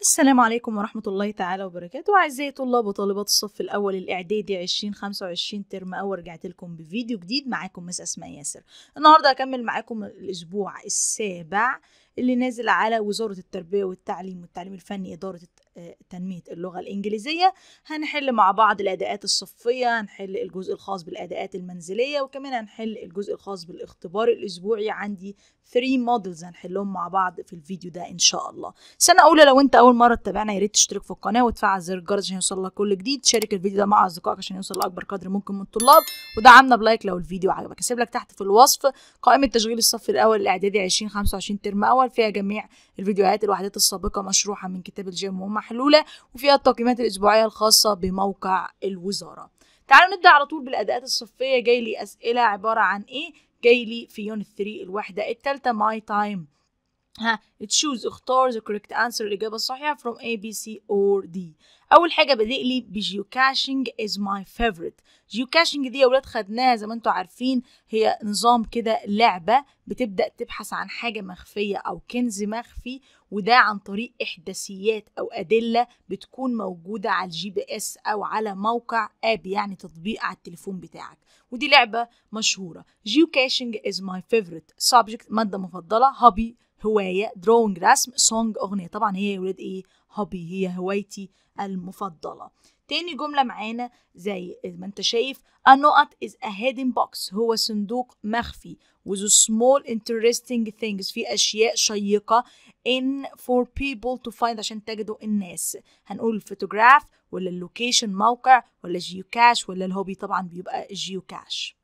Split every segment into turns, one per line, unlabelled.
السلام عليكم ورحمة الله تعالى وبركاته أعزائي طلاب وطالبات الصف الأول الإعدادي 2025 ترم أول رجعت لكم بفيديو جديد معاكم مس أسماء ياسر النهاردة هكمل معاكم الأسبوع السابع اللي نازل على وزارة التربية والتعليم والتعليم الفني إدارة آه، تنمية اللغة الإنجليزية هنحل مع بعض الأداءات الصفية هنحل الجزء الخاص بالأداءات المنزلية وكمان هنحل الجزء الخاص بالاختبار الأسبوعي عندي 3 مودلز هنحلهم مع بعض في الفيديو ده إن شاء الله سنة أولى لو أنت أول مرة تتابعنا يا ريت تشترك في القناة وتفعل زر الجرس عشان يوصل لك كل جديد شارك الفيديو ده مع أصدقائك عشان يوصل لأكبر قدر ممكن من الطلاب ودعمنا بلايك لو الفيديو عجبك هسيب لك تحت في الوصف قائمة تشغيل الصف الأول الإعدادي 2025 ترم أول الأطفال فيها جميع الفيديوهات الوحدات السابقة مشروحة من كتاب الجيم ومحلولة وفيها التقييمات الأسبوعية الخاصة بموقع الوزارة تعالوا نبدأ على طول بالأداءات الصفية جاي لي أسئلة عبارة عن إيه؟ جاي لي في يونت 3 الوحدة الثالثة ماي تايم ها تشوز اختار the correct answer الإجابة الصحيحة from A B C or D أول حاجة بدأ لي بجيو كاشنج is my favorite جيو دي يا ولاد خدناها زي ما انتم عارفين هي نظام كده لعبة بتبدأ تبحث عن حاجة مخفية أو كنز مخفي وده عن طريق إحداثيات أو أدلة بتكون موجودة على الجي بي اس أو على موقع آب يعني تطبيق على التليفون بتاعك ودي لعبة مشهورة جيو كاشنج is my favorite subject مادة مفضلة هوبي هوايه دروينج رسم سونج اغنيه طبعا هي يا ولاد ايه هوبي هي هوايتي المفضله تاني جمله معانا زي ما انت شايف النقط is a hidden box هو صندوق مخفي with a small interesting things في اشياء شيقه in for people to find عشان تجدوا الناس هنقول فوتوغراف ولا اللوكيشن موقع ولا جيوكاش ولا الهوبي طبعا بيبقى جيوكاش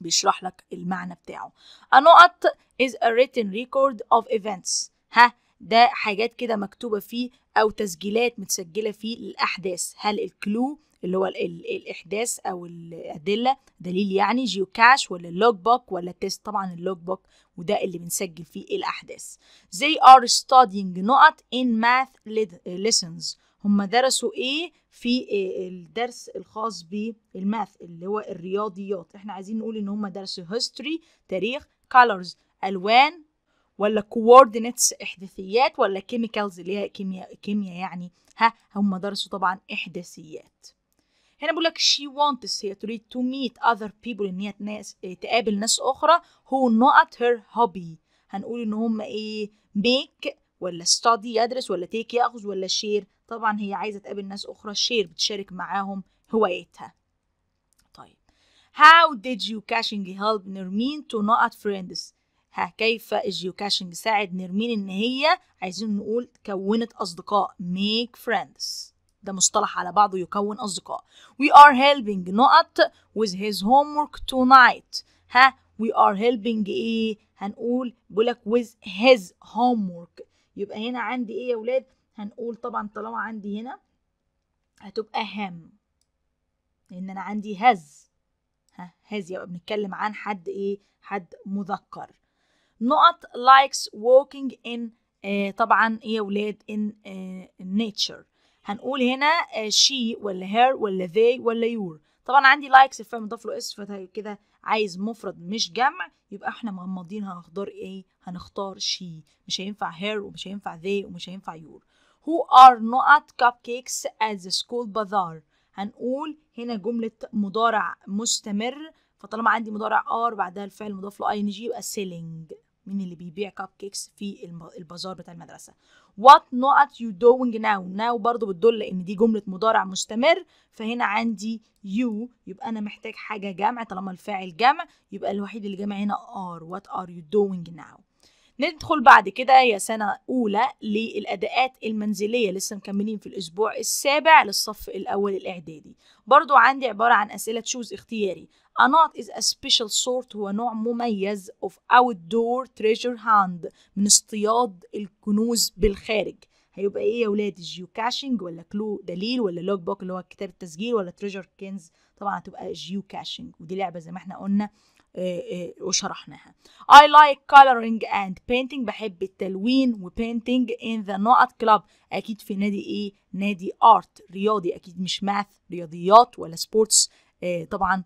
بيشرح لك المعنى بتاعه النقط is a written record of events ها ده حاجات كده مكتوبة فيه أو تسجيلات متسجلة فيه الأحداث هل الكلو اللي هو الإحداث أو الأدلة دليل يعني جيو كاش ولا اللوج بوك ولا التيست طبعا اللوج بوك وده اللي بنسجل فيه الأحداث they are studying نقط in math lessons هم درسوا ايه في آه، الدرس الخاص بالماث اللي هو الرياضيات احنا عايزين نقول ان هم درسوا هيستوري تاريخ colors الوان ولا كوردينتس احداثيات ولا كيميكالز اللي هي كيمياء كيمياء يعني ها هم درسوا طبعا احداثيات هنا بيقول لك she wants هي تريد to meet other people ان هي ناس آه، تقابل ناس اخرى who not her hobby هنقول ان هم ايه make ولا ستادي يدرس ولا تيك ياخذ ولا شير طبعا هي عايزه تقابل ناس اخرى شير بتشارك معاهم هوايتها طيب how did geocaching help نرمين to not friends ها كيف الجيوكاشنج ساعد نرمين ان هي عايزين نقول كونت اصدقاء make friends ده مصطلح على بعضه يكون اصدقاء we are helping نقط with his homework tonight ها we are helping ايه هنقول بقولك with his homework يبقى هنا عندي ايه يا ولاد هنقول طبعا طالما عندي هنا هتبقى هام لان انا عندي هز ها هز يبقى بنتكلم عن حد ايه حد مذكر نقط likes walking in آه طبعا ايه يا ولاد in آه nature هنقول هنا آه she ولا her ولا they ولا your طبعا عندي لايكس الفعل مضاف له اس فكده عايز مفرد مش جمع يبقى احنا مغمضين هنختار ايه هنختار شي مش هينفع her ومش هينفع they ومش هينفع your who are not cupcakes at the school bazaar هنقول هنا جملة مضارع مستمر فطالما عندي مضارع ار بعدها الفعل مضاف له اي يبقى selling مين اللي بيبيع كاب كيكس في البازار بتاع المدرسه وات نوت يو دوينج ناو ناو برضو بتدل ان دي جمله مضارع مستمر فهنا عندي يو يبقى انا محتاج حاجه جمع طالما الفاعل جمع يبقى الوحيد اللي جمع هنا ار وات ار يو دوينج ناو ندخل بعد كده يا سنة أولى للأداءات المنزلية لسه مكملين في الأسبوع السابع للصف الأول الإعدادي برضو عندي عبارة عن أسئلة تشوز اختياري A knot is a special sort هو نوع مميز of outdoor treasure hunt من اصطياد الكنوز بالخارج هيبقى ايه يا ولادي جيو كاشنج ولا كلو دليل ولا لوج بوك اللي هو كتاب التسجيل ولا تريجر كنز طبعا هتبقى جيو كاشنج ودي لعبه زي ما احنا قلنا إيه، إيه، وشرحناها I like coloring and painting بحب التلوين وpainting in the نقط club أكيد في نادي إيه نادي art رياضي أكيد مش math رياضيات ولا sports إيه، طبعا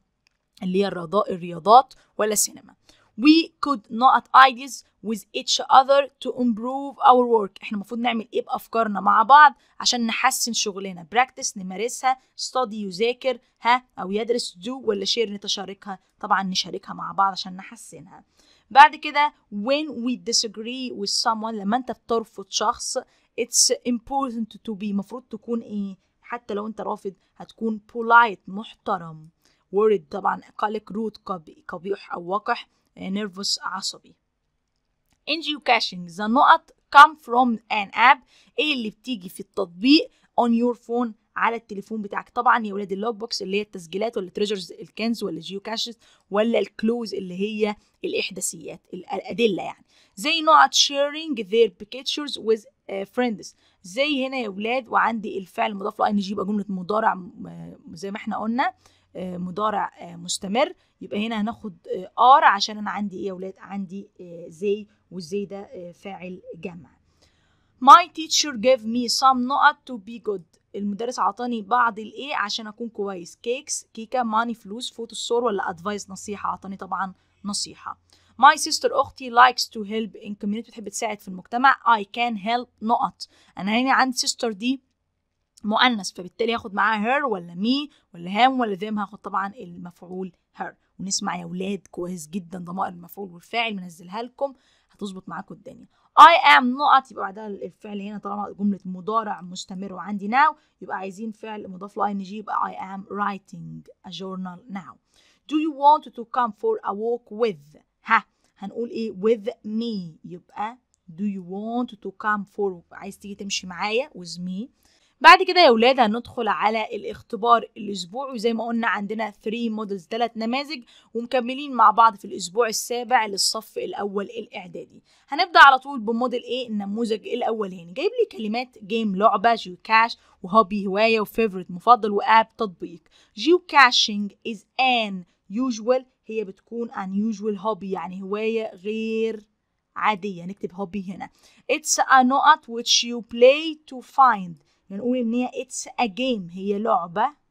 اللي هي الرياضات ولا سينما we could not at ideas with each other to improve our work احنا المفروض نعمل ايه بافكارنا مع بعض عشان نحسن شغلنا practice نمارسها study يذاكر ها او يدرس do ولا share نتشاركها طبعا نشاركها مع بعض عشان نحسنها بعد كده when we disagree with someone لما انت بترفض شخص it's important to be مفروض تكون ايه حتى لو انت رافض هتكون polite محترم word طبعا قلق روت قبيح او وقح آه، نيرفوس عصبي انجيوكاشنج the نقط come from an app ايه اللي بتيجي في التطبيق on your phone على التليفون بتاعك طبعا يا ولاد اللوج بوكس اللي هي التسجيلات ولا تريجرز الكنز ولا جيو كاشز ولا الكلوز اللي هي الاحداثيات الادله يعني زي نقط sharing their pictures with آه، friends زي هنا يا ولاد وعندي الفعل المضاف له ان جي يبقى جمله مضارع آه، زي ما احنا قلنا آه، مضارع آه، مستمر يبقى هنا هناخد ار آه، عشان انا عندي ايه يا ولاد عندي زي والزي ده فاعل جمع My teacher gave me some نقط to be good المدرس عطاني بعض الايه عشان اكون كويس كيكس كيكه ماني فلوس فوتو الصور ولا ادفايس نصيحه عطاني طبعا نصيحه My sister أختي likes to help in community بتحب تساعد في المجتمع I can help نقط أنا هنا عندي sister دي مؤنث فبالتالي هاخد معاها هير ولا مي ولا هام ولا ذيم هاخد طبعا المفعول هير ونسمع يا ولاد كويس جدا ضمائر المفعول والفاعل منزلها لكم هتظبط معاكم الدنيا I am نقط يبقى بعدها الفعل هنا طالما جملة مضارع مستمر وعندي now يبقى عايزين فعل مضاف ل ing يبقى I am writing a journal now Do you want to come for a walk with ها هنقول ايه with me يبقى do you want to come for عايز تيجي تمشي معايا with me بعد كده يا ولاد هندخل على الاختبار الاسبوعي وزي ما قلنا عندنا 3 مودلز 3 نماذج ومكملين مع بعض في الاسبوع السابع للصف الاول الاعدادي هنبدا على طول بموديل ايه النموذج الاولاني جايب لي كلمات جيم لعبه جيو كاش وهوبي هوايه وفيفورت مفضل واب تطبيق جيو كاشينج از ان يوجوال هي بتكون ان يوجوال هوبي يعني هواية غير عادية نكتب هوبي هنا it's a not which you play to find نقول ان هي اتس ا جيم هي لعبه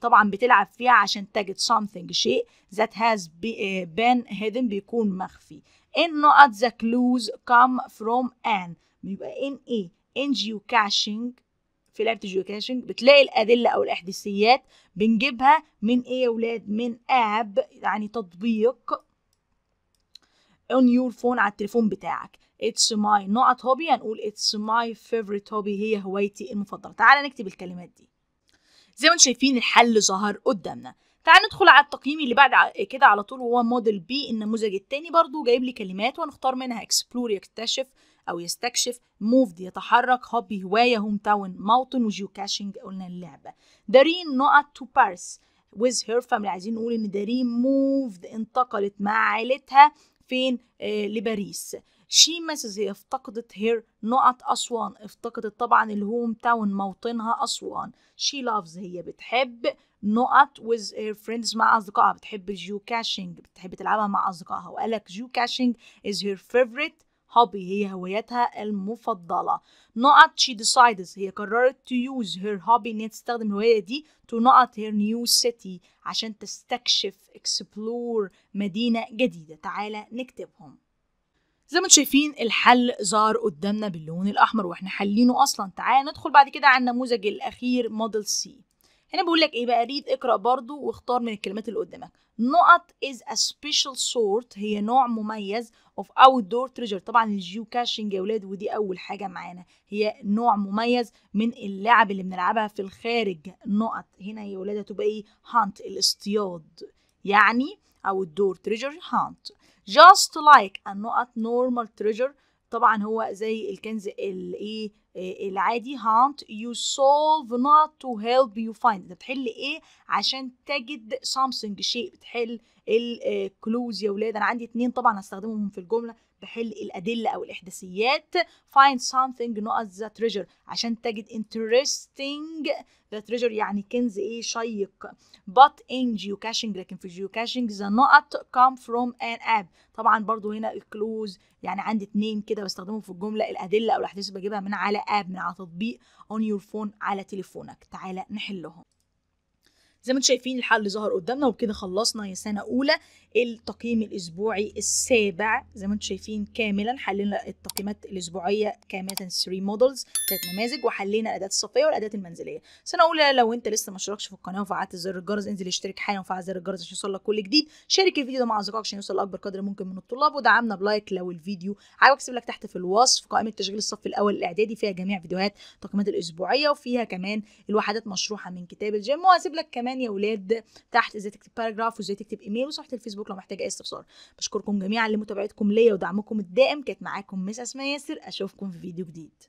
طبعا بتلعب فيها عشان تجد something شيء that has been hidden بيكون مخفي ان not the clues come from an بيبقى ان ايه ان geocaching في لعبة الجيوكاشنج بتلاقي الأدلة أو الأحداثيات بنجيبها من إيه يا ولاد من آب يعني تطبيق on your phone على التليفون بتاعك اتس ماي نقط هوبي هنقول اتس ماي فيفورت هوبي هي هوايتي المفضله تعال نكتب الكلمات دي زي ما انتم شايفين الحل ظهر قدامنا تعال ندخل على التقييم اللي بعد كده على طول وهو موديل بي النموذج التاني برضو جايب لي كلمات ونختار منها اكسبلور يكتشف او يستكشف موف يتحرك هوبي هوايه هوم تاون موطن وجيو كاشنج قلنا اللعبه دارين نقط تو بارس ويز هير فاملي عايزين نقول ان دارين موفد انتقلت مع عائلتها فين آه لباريس she misses هي افتقدت هير نقط أسوان افتقدت طبعا الهوم تاون موطنها أسوان she loves هي بتحب نقط with her friends مع أصدقائها بتحب الجيو كاشينج بتحب تلعبها مع أصدقائها وقالك جيو كاشينج is her favorite hobby هي هوايتها المفضلة نقط she decides هي قررت to use her hobby ان هي تستخدم الهواية دي to نقط her new city عشان تستكشف explore مدينة جديدة تعالى نكتبهم زي ما انتم شايفين الحل ظهر قدامنا باللون الاحمر واحنا حلينه اصلا تعالى ندخل بعد كده على النموذج الاخير موديل سي هنا بيقول لك ايه بقى ريد اقرا برضو واختار من الكلمات اللي قدامك نقط از ا سبيشال سورت هي نوع مميز اوف اوت دور تريجر طبعا الجيو كاشنج يا ولاد ودي اول حاجه معانا هي نوع مميز من اللعب اللي بنلعبها في الخارج نقط هنا يا اولاد هتبقى ايه هانت الاصطياد يعني أو الدور تريجر هانت just like النقط normal treasure طبعا هو زي الكنز الايه إيه، العادي هانت you solve not to help you find انت بتحل ايه عشان تجد something شيء بتحل الكلوز إيه، يا ولاد انا عندي اتنين طبعا هستخدمهم في الجمله تحل الأدلة أو الإحداثيات find something not the treasure عشان تجد interesting the treasure يعني كنز إيه شيق but in geocaching لكن في geocaching the not come from an app طبعا برضو هنا الكلوز يعني عندي اتنين كده بستخدمهم في الجملة الأدلة أو الأحداث بجيبها من على اب من على تطبيق on your phone على تليفونك تعالى نحلهم زي ما انتم شايفين الحل اللي ظهر قدامنا وبكده خلصنا يا سنه اولى التقييم الاسبوعي السابع زي ما انتم شايفين كاملا حلينا التقييمات الاسبوعيه كامله 3 مودلز ثلاث نماذج وحلينا الاداه الصفيه والاداه المنزليه سنه اولى لو انت لسه ما اشتركتش في القناه وفعلت زر الجرس انزل اشترك حالا وفعل زر الجرس عشان يوصلك كل جديد شارك الفيديو ده مع اصدقائك عشان يوصل لاكبر قدر ممكن من الطلاب ودعمنا بلايك لو الفيديو عاجبك اسيب لك تحت في الوصف قائمه تشغيل الصف الاول الاعدادي فيها جميع فيديوهات التقييمات الاسبوعيه وفيها كمان الوحدات مشروحه من كتاب الجيم وهسيب لك كمان كمان اولاد تحت ازاي تكتب باراجراف وازاي تكتب ايميل وصفحه الفيسبوك لو محتاجه اي استفسار بشكركم جميعا لمتابعتكم ليا ودعمكم الدائم كانت معاكم مس اسماء ياسر اشوفكم في فيديو جديد